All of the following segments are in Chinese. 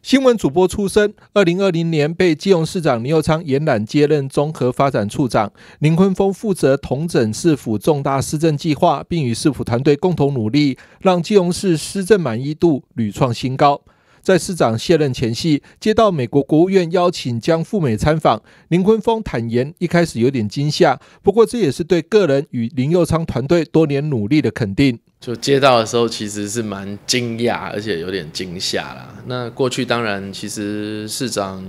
新闻主播出身，二零二零年被基隆市长林佑昌延揽接任综合发展处长林坤峰，负责同整市府重大施政计划，并与市府团队共同努力，让基隆市施政满意度屡创新高。在市长卸任前夕，接到美国国务院邀请将赴美参访，林坤峰坦言一开始有点惊吓，不过这也是对个人与林佑昌团队多年努力的肯定。就接到的时候，其实是蛮惊讶，而且有点惊吓啦。那过去当然，其实市长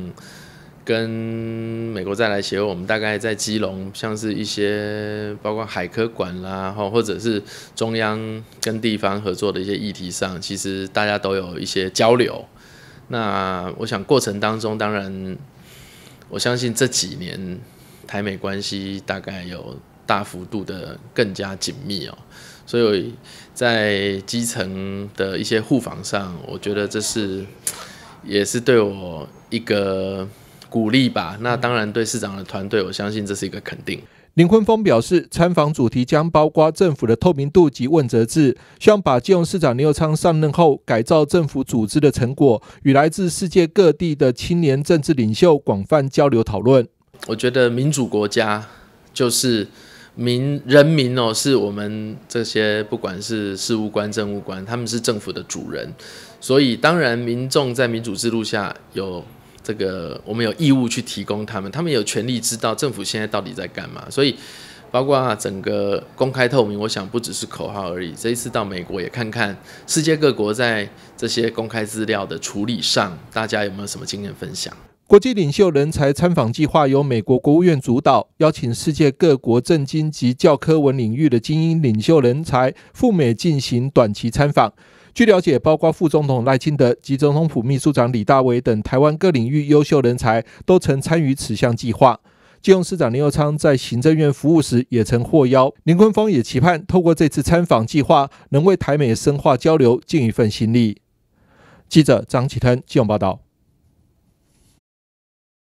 跟美国再来协会，我们大概在基隆，像是一些包括海科馆啦，或者是中央跟地方合作的一些议题上，其实大家都有一些交流。那我想过程当中，当然我相信这几年台美关系大概有大幅度的更加紧密哦。所以，在基层的一些互访上，我觉得这是也是对我一个鼓励吧。那当然，对市长的团队，我相信这是一个肯定。林坤峰表示，参访主题将包括政府的透明度及问责制，希望把金融市长林有昌上任后改造政府组织的成果，与来自世界各地的青年政治领袖广泛交流讨论。我觉得民主国家就是。民人民哦，是我们这些不管是事务官、政务官，他们是政府的主人，所以当然民众在民主制度下有这个，我们有义务去提供他们，他们有权利知道政府现在到底在干嘛。所以，包括整个公开透明，我想不只是口号而已。这一次到美国也看看世界各国在这些公开资料的处理上，大家有没有什么经验分享？国际领袖人才参访计划由美国国务院主导，邀请世界各国政经及教科文领域的精英领袖人才赴美进行短期参访。据了解，包括副总统赖清德及总统府秘书长李大为等台湾各领域优秀人才都曾参与此项计划。金融市长林佑昌在行政院服务时也曾获邀。林坤峰也期盼透过这次参访计划，能为台美深化交流尽一份心力。记者张启腾，金融报道。